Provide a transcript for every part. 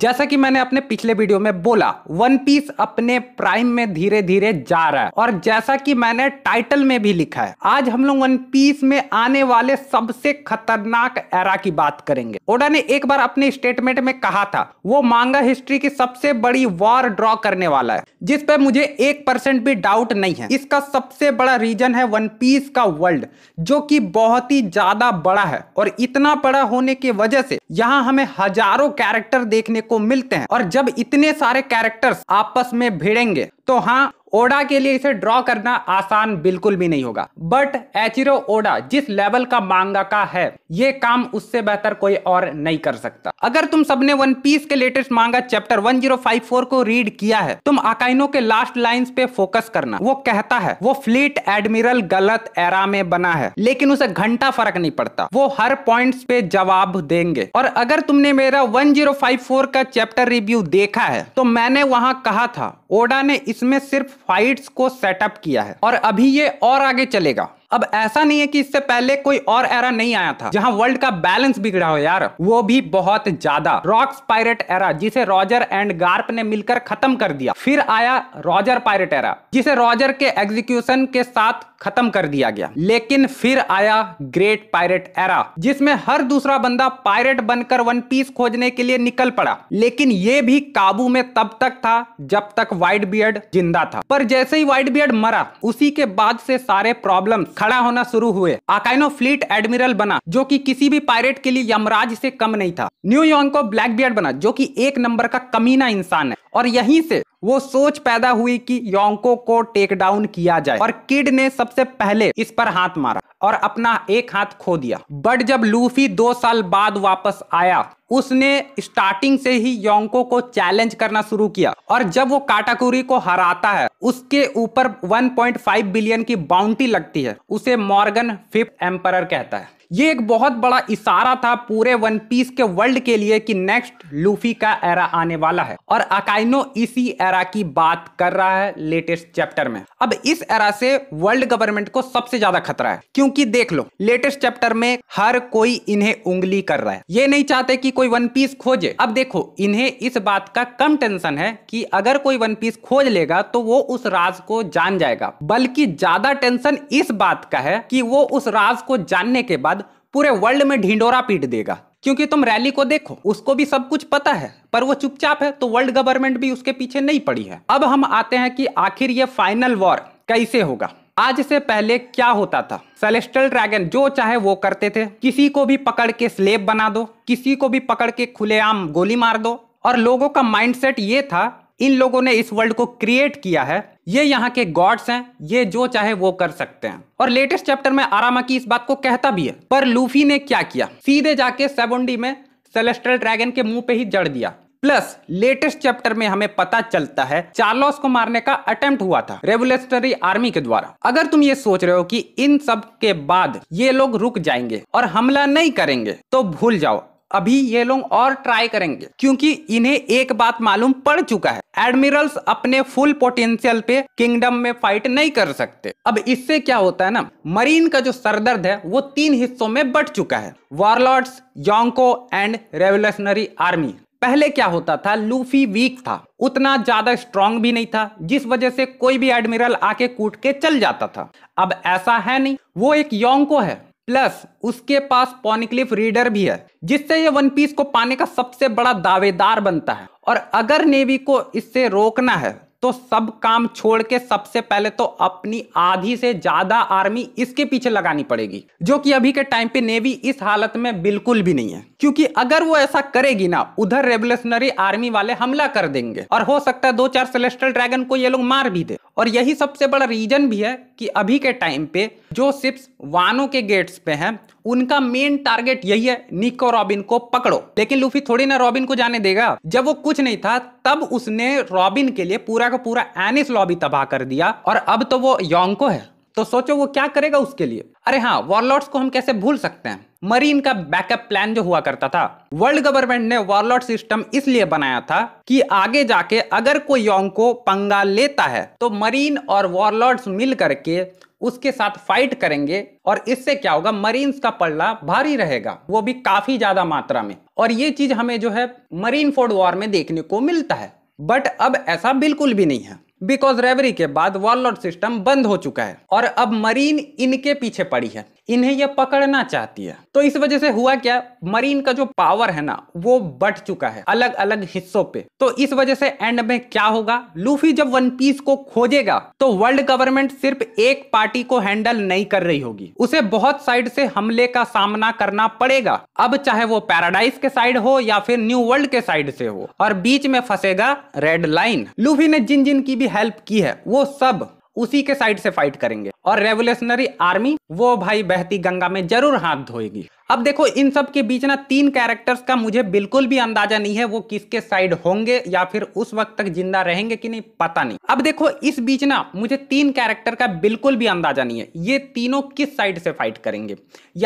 जैसा कि मैंने अपने पिछले वीडियो में बोला वन पीस अपने प्राइम में धीरे धीरे जा रहा है और जैसा कि मैंने टाइटल में भी लिखा है आज हम लोग वन पीस में आने वाले सबसे खतरनाक एरा की बात करेंगे ओडा ने एक बार अपने स्टेटमेंट में कहा था वो मांगा हिस्ट्री की सबसे बड़ी वॉर ड्रॉ करने वाला है जिस पर मुझे एक परसेंट भी डाउट नहीं है इसका सबसे बड़ा रीजन है वन पीस का वर्ल्ड जो की बहुत ही ज्यादा बड़ा है और इतना बड़ा होने की वजह से यहाँ हमें हजारों कैरेक्टर देखने को मिलते हैं और जब इतने सारे कैरेक्टर्स आपस में भिड़ेंगे तो हाँ ओडा के लिए इसे ड्रॉ करना आसान बिल्कुल भी नहीं होगा बट एचिरो ओडा जिस लेवल का मांगा का है ये काम उससे बेहतर कोई और नहीं कर सकता अगर तुम सबने वन पीस के लेटेस्ट मांगा चैप्टर 1054 को रीड किया है तुम अकाइनो के लास्ट लाइंस पे फोकस करना वो कहता है वो फ्लीट एडमिरल गलत एरा में बना है लेकिन उसे घंटा फर्क नहीं पड़ता वो हर पॉइंट पे जवाब देंगे और अगर तुमने मेरा वन का चैप्टर रिव्यू देखा है तो मैंने वहां कहा था ओडा ने इसमें सिर्फ फाइट्स को सेटअप किया है और अभी ये और आगे चलेगा अब ऐसा नहीं है कि इससे पहले कोई और एरा नहीं आया था जहां वर्ल्ड का बैलेंस बिगड़ा हो यार वो भी बहुत ज्यादा रॉक्स पायरेट एरा जिसे रॉजर एंड गार्प ने मिलकर खत्म कर दिया फिर आया रॉजर पायरेट एरा जिसे रॉजर के एग्जीक्यूशन के साथ खत्म कर दिया गया लेकिन फिर आया ग्रेट पायरेट एरा जिसमें हर दूसरा बंदा पायरेट बनकर वन पीस खोजने के लिए निकल पड़ा लेकिन ये भी काबू में तब तक था जब तक व्हाइट बियर्ड जिंदा था पर जैसे ही वाइट बियर्ड मरा उसी के बाद से सारे प्रॉब्लम्स खड़ा होना शुरू हुए आकाइनो फ्लीट एडमिरल बना जो कि किसी भी पायरेट के लिए यमराज से कम नहीं था यॉर्क को ब्लैक बियर्ड बना जो कि एक नंबर का कमीना इंसान है और यहीं से वो सोच पैदा हुई कि योंको को टेक डाउन किया जाए और किड ने सबसे पहले इस पर हाथ मारा और अपना एक हाथ खो दिया बट जब लूफी दो साल बाद वापस आया उसने स्टार्टिंग से ही योंको को चैलेंज करना शुरू किया और जब वो काटाकुरी को हराता है उसके ऊपर 1.5 बिलियन की बाउंटी लगती है उसे मॉर्गन फिफ्थ एम्पर कहता है ये एक बहुत बड़ा इशारा था पूरे वन पीस के वर्ल्ड के लिए कि नेक्स्ट लूफी का एरा आने वाला है और अकाइनो इसी एरा की बात कर रहा है लेटेस्ट चैप्टर में अब इस एरा से वर्ल्ड गवर्नमेंट को सबसे ज्यादा खतरा है क्योंकि देख लो लेटेस्ट चैप्टर में हर कोई इन्हें उंगली कर रहा है ये नहीं चाहते कि कोई वन पीस खोजे अब देखो इन्हें इस बात का कम टेंशन है कि अगर कोई वन पीस खोज लेगा तो वो उस राज को जान जाएगा बल्कि ज्यादा टेंशन इस बात का है कि वो उस राज को जानने के बाद पूरे वर्ल्ड में ढिंडोरा पीट देगा क्योंकि तुम रैली को देखो उसको भी सब कुछ पता है पर वो चुपचाप है तो वर्ल्ड गवर्नमेंट भी उसके पीछे नहीं पड़ी है अब हम आते हैं कि आखिर ये फाइनल वॉर कैसे होगा आज से पहले क्या होता था सेलेस्टल ड्रैगन जो चाहे वो करते थे किसी को भी पकड़ के स्लेब बना दो किसी को भी पकड़ के खुलेआम गोली मार दो और लोगों का माइंडसेट ये था इन लोगों ने इस वर्ल्ड को क्रिएट किया है ये यहाँ के गॉड्स हैं ये जो चाहे वो कर सकते हैं और लेटेस्ट चैप्टर में आरामा की इस बात को कहता भी है पर लूफी ने क्या किया सीधे जाके सेबोंडी में सेलेस्ट्रल ड्रैगन के मुंह पे ही जड़ दिया प्लस लेटेस्ट चैप्टर में हमें पता चलता है चार्लोस को मारने का अटेम्प्ट हुआ था रेवोल्यूशनरी आर्मी के द्वारा अगर तुम ये सोच रहे हो कि इन सब के बाद ये लोग रुक जाएंगे और हमला नहीं करेंगे तो भूल जाओ अभी ये लोग और ट्राई करेंगे क्योंकि इन्हें एक बात मालूम पड़ चुका है एडमिरल्स अपने फुल पोटेंशियल पे किंगडम में फाइट नहीं कर सकते अब इससे क्या होता है ना मरीन का जो सरदर्द है वो तीन हिस्सों में बट चुका है warlords Yonko and revolutionary army पहले क्या होता था लूफी वीक था उतना ज्यादा स्ट्रांग भी नहीं था जिस वजह से कोई भी एडमिरल आके कूट के चल जाता था अब ऐसा है नहीं वो एक योंको है प्लस उसके पास पॉनिक्लिफ रीडर भी है जिससे ये वन पीस को पाने का सबसे बड़ा दावेदार बनता है और अगर नेवी को इससे रोकना है तो सब काम छोड़ के सबसे पहले तो अपनी आधी से ज्यादा आर्मी इसके पीछे लगानी पड़ेगी जो कि अभी के टाइम पे नेवी इस हालत में बिल्कुल भी नहीं है क्योंकि अगर वो ऐसा करेगी ना उधर रेवल्यूशनरी आर्मी वाले हमला कर देंगे और हो सकता है दो चार सेलेस्टल ड्रैगन को ये लोग मार भी दे और यही सबसे बड़ा रीजन भी है कि अभी के टाइम पे जो सिप्स वानों के गेट्स पे हैं उनका मेन टारगेट यही है निक और रॉबिन को पकड़ो लेकिन लूफी थोड़ी ना रॉबिन को जाने देगा जब वो कुछ नहीं था तब उसने रॉबिन के लिए पूरा का पूरा एनिस लॉबी तबाह कर दिया और अब तो वो योंग को है तो सोचो वो क्या करेगा उसके लिए अरे हाँ वॉरलॉर्ड्स को हम कैसे भूल सकते हैं मरीन का बैकअप प्लान जो हुआ करता था वर्ल्ड गवर्नमेंट ने वॉरलॉट सिस्टम इसलिए बनाया था कि आगे जाके अगर कोई योंग को पंगा लेता है तो मरीन और वॉरलॉट्स मिल करके उसके साथ फाइट करेंगे और इससे क्या होगा मरीन का पल्ला भारी रहेगा वो भी काफी ज्यादा मात्रा में और ये चीज हमें जो है मरीन फोर्ड वॉर में देखने को मिलता है बट अब ऐसा बिल्कुल भी नहीं है बिकॉज रेवरी के बाद वॉरलॉट सिस्टम बंद हो चुका है और अब मरीन इनके पीछे पड़ी है इन्हें यह पकड़ना चाहती है तो इस वजह से हुआ क्या मरीन का जो पावर है ना वो बढ़ चुका है अलग अलग हिस्सों पे तो इस वजह से एंड में क्या होगा लूफी जब वन पीस को खोजेगा तो वर्ल्ड गवर्नमेंट सिर्फ एक पार्टी को हैंडल नहीं कर रही होगी उसे बहुत साइड से हमले का सामना करना पड़ेगा अब चाहे वो पैराडाइज के साइड हो या फिर न्यू वर्ल्ड के साइड से हो और बीच में फंसेगा रेड लाइन लूफी ने जिन जिन की भी हेल्प की है वो सब उसी के साइड से फाइट करेंगे और रेवोल्यूशनरी आर्मी वो भाई बहती गंगा में जरूर हाथ धोएगी अब देखो इन सब के बीच ना तीन कैरेक्टर्स का मुझे बिल्कुल भी अंदाजा नहीं है वो किसके साइड होंगे या फिर उस वक्त तक जिंदा रहेंगे कि नहीं पता नहीं अब देखो इस बीच ना मुझे तीन कैरेक्टर का बिल्कुल भी अंदाजा नहीं है ये तीनों किस साइड से फाइट करेंगे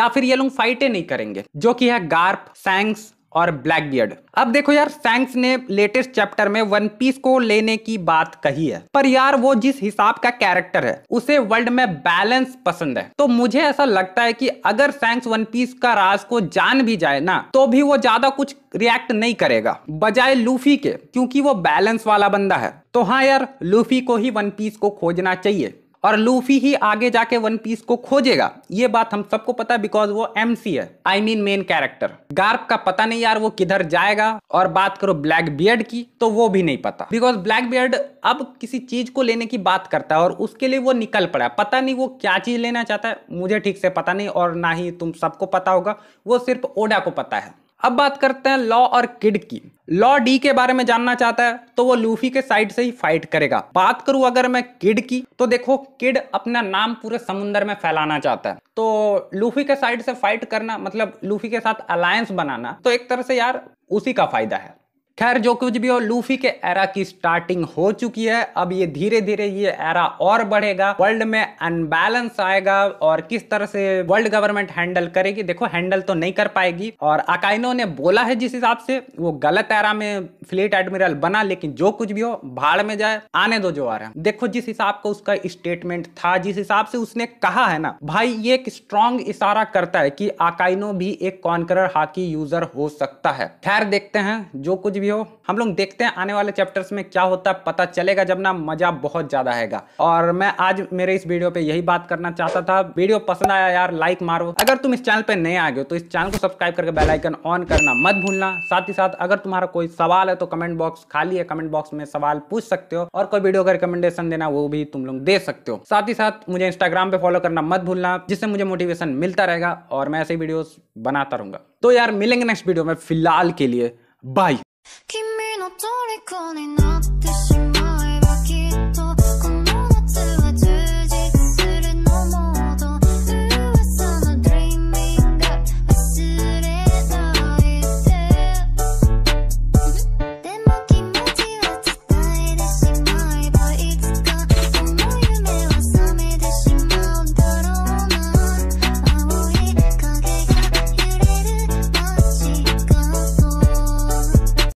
या फिर ये लोग फाइटे नहीं करेंगे जो कि है गार्प सैंक्स और ब्लैक बियर्ड अब देखो यार फैंक्स ने लेटेस्ट चैप्टर में वन पीस को लेने की बात कही है पर यार वो जिस हिसाब का कैरेक्टर है उसे वर्ल्ड में बैलेंस पसंद है तो मुझे ऐसा लगता है कि अगर सैंक्स वन पीस का राज को जान भी जाए ना तो भी वो ज्यादा कुछ रिएक्ट नहीं करेगा बजाय लूफी के क्योंकि वो बैलेंस वाला बंदा है तो हाँ यार लूफी को ही वन पीस को खोजना चाहिए और लूफी ही आगे जाके वन पीस को खोजेगा ये बात हम सबको पता है बिकॉज वो एम है I mean main character Garp का पता नहीं यार वो किधर जाएगा और बात करो ब्लैक बियर्ड की तो वो भी नहीं पता बिकॉज ब्लैक बियर्ड अब किसी चीज को लेने की बात करता है और उसके लिए वो निकल पड़ा पता नहीं वो क्या चीज लेना चाहता है मुझे ठीक से पता नहीं और ना ही तुम सबको पता होगा वो सिर्फ ओडा को पता है अब बात करते हैं लॉ और किड की लॉ डी के बारे में जानना चाहता है तो वो लूफी के साइड से ही फाइट करेगा बात करूं अगर मैं किड की तो देखो किड अपना नाम पूरे समुन्द्र में फैलाना चाहता है तो लूफी के साइड से फाइट करना मतलब लूफी के साथ अलायंस बनाना तो एक तरह से यार उसी का फायदा है खैर जो कुछ भी हो लूफी के एरा की स्टार्टिंग हो चुकी है अब ये धीरे धीरे ये एरा और बढ़ेगा वर्ल्ड में अनबैलेंस आएगा और किस तरह से वर्ल्ड गवर्नमेंट हैंडल करेगी देखो हैंडल तो नहीं कर पाएगी और अकाइनो ने बोला है जिस हिसाब से वो गलत एरा में फ्लीट एडमिरल बना लेकिन जो कुछ भी हो भाड़ में जाए आने दो जो आ रहा है देखो जिस हिसाब का उसका स्टेटमेंट था जिस हिसाब से उसने कहा है ना भाई ये एक स्ट्रॉन्ग इशारा करता है कि अकाइनो भी एक कॉन्करर हाकी यूजर हो सकता है खैर देखते हैं जो कुछ भी हो हम लोग देखते हैं आने वाले चैप्टर्स में क्या होता है पता चलेगा जब ना मजा बहुत ज्यादा आएगा और मैं आज मेरे इस वीडियो पे यही बात करना चाहता था वीडियो पसंद आया यार लाइक मारो अगर तुम इस चैनल पे नए आ गए तो इस चैनल को सब्सक्राइब करके बेलाइकन ऑन करना मत भूलना साथ ही साथ अगर तुम्हारा कोई सवाल है तो कमेंट बॉक्स खाली है कमेंट बॉक्स में सवाल पूछ सकते हो और कोई वीडियो का रिकमेंडेशन देना वो भी तुम लोग दे सकते हो साथ ही साथ मुझे इंस्टाग्राम पे फॉलो करना मत भूलना जिससे मुझे मोटिवेशन मिलता रहेगा और मैं ऐसे वीडियोस बनाता रहूंगा तो यार मिलेंगे नेक्स्ट वीडियो में फिलहाल के लिए बाय 君の虜になって